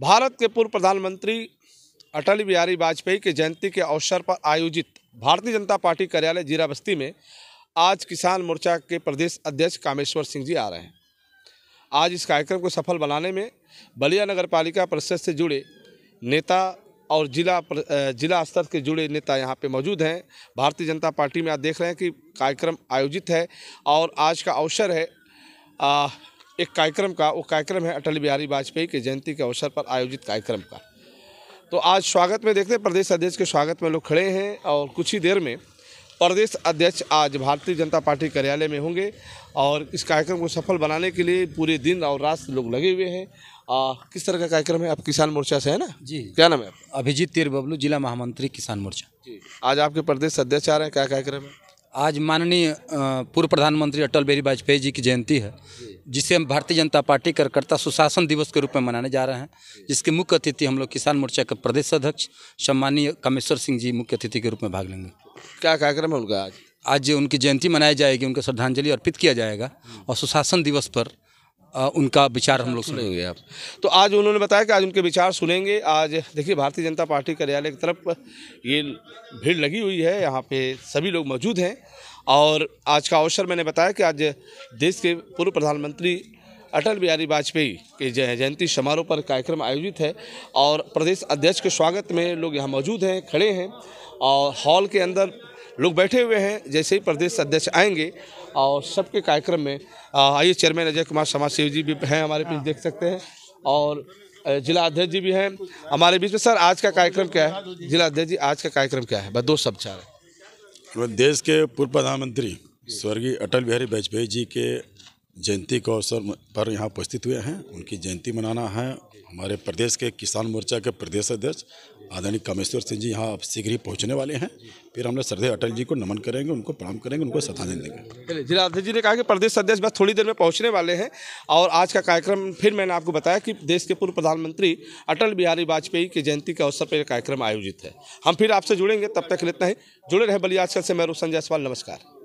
भारत के पूर्व प्रधानमंत्री अटल बिहारी वाजपेयी के जयंती के अवसर पर आयोजित भारतीय जनता पार्टी कार्यालय जीरा बस्ती में आज किसान मोर्चा के प्रदेश अध्यक्ष कामेश्वर सिंह जी आ रहे हैं आज इस कार्यक्रम को सफल बनाने में बलिया नगर पालिका परिषद से जुड़े नेता और जिला जिला स्तर के जुड़े नेता यहाँ पे मौजूद हैं भारतीय जनता पार्टी में आप देख रहे हैं कि कार्यक्रम आयोजित है और आज का अवसर है आ, एक कार्यक्रम का वो कार्यक्रम है अटल बिहारी वाजपेयी की जयंती के अवसर पर आयोजित कार्यक्रम का तो आज स्वागत में देखते हैं प्रदेश अध्यक्ष के स्वागत में लोग खड़े हैं और कुछ ही देर में प्रदेश अध्यक्ष आज भारतीय जनता पार्टी कार्यालय में होंगे और इस कार्यक्रम को सफल बनाने के लिए पूरे दिन और रात लोग लगे हुए हैं आ, किस तरह का कार्यक्रम है आप किसान मोर्चा से है ना जी क्या नाम है अभिजीत तिर बबलू जिला महामंत्री किसान मोर्चा जी आज आपके प्रदेश अध्यक्ष आ रहे हैं क्या कार्यक्रम है आज माननीय पूर्व प्रधानमंत्री अटल बिहारी वाजपेयी जी की जयंती है जिसे हम भारतीय जनता पार्टी कार्यकर्ता सुशासन दिवस के रूप में मनाने जा रहे हैं जिसके मुख्य अतिथि हम लोग किसान मोर्चा के प्रदेश अध्यक्ष सम्मानीय कामेश्वर सिंह जी मुख्य अतिथि के रूप में भाग लेंगे क्या कार्यक्रम है उनका आज आज उनकी जयंती मनाई जाएगी उनको श्रद्धांजलि अर्पित किया जाएगा हम्म। और सुशासन दिवस पर उनका विचार हम लोग सुनेंगे आप तो आज उन्होंने बताया कि आज उनके विचार सुनेंगे आज देखिए भारतीय जनता पार्टी कार्यालय की तरफ ये भीड़ लगी हुई है यहाँ पे सभी लोग मौजूद हैं और आज का अवसर मैंने बताया कि आज देश के पूर्व प्रधानमंत्री अटल बिहारी वाजपेयी के जयंती समारोह पर कार्यक्रम आयोजित है और प्रदेश अध्यक्ष के स्वागत में लोग यहाँ मौजूद हैं खड़े हैं और हॉल के अंदर लोग बैठे हुए हैं जैसे ही प्रदेश अध्यक्ष आएंगे और सबके कार्यक्रम में आइए चेयरमैन अजय कुमार समाज सेवी जी भी हैं हमारे बीच देख सकते हैं और जिला अध्यक्ष जी भी हैं हमारे बीच में सर आज का कार्यक्रम क्या है जिला अध्यक्ष जी आज का कार्यक्रम क्या है दो शब्द चार देश के पूर्व प्रधानमंत्री स्वर्गीय अटल बिहारी वाजपेयी जी के जयंती के अवसर पर यहाँ उपस्थित हुए हैं उनकी जयंती मनाना है हमारे प्रदेश के किसान मोर्चा के प्रदेश अध्यक्ष आदरणीय कामेश्वर सिंह जी यहाँ शीघ्र ही पहुँचने वाले हैं फिर हम लोग श्रद्धे अटल जी को नमन करेंगे उनको प्रणाम करेंगे उनको श्रद्धांजलि देंगे जिला अध्यक्ष जी ने कहा कि प्रदेश अध्यक्ष बस थोड़ी देर में पहुँचने वाले हैं और आज का कार्यक्रम फिर मैंने आपको बताया कि देश के पूर्व प्रधानमंत्री अटल बिहारी वाजपेयी की जयंती के अवसर पर कार्यक्रम आयोजित है हम फिर आपसे जुड़ेंगे तब तक लेते हैं जुड़े रहे बलिया आजकल से मैं रोशन जायसवाल नमस्कार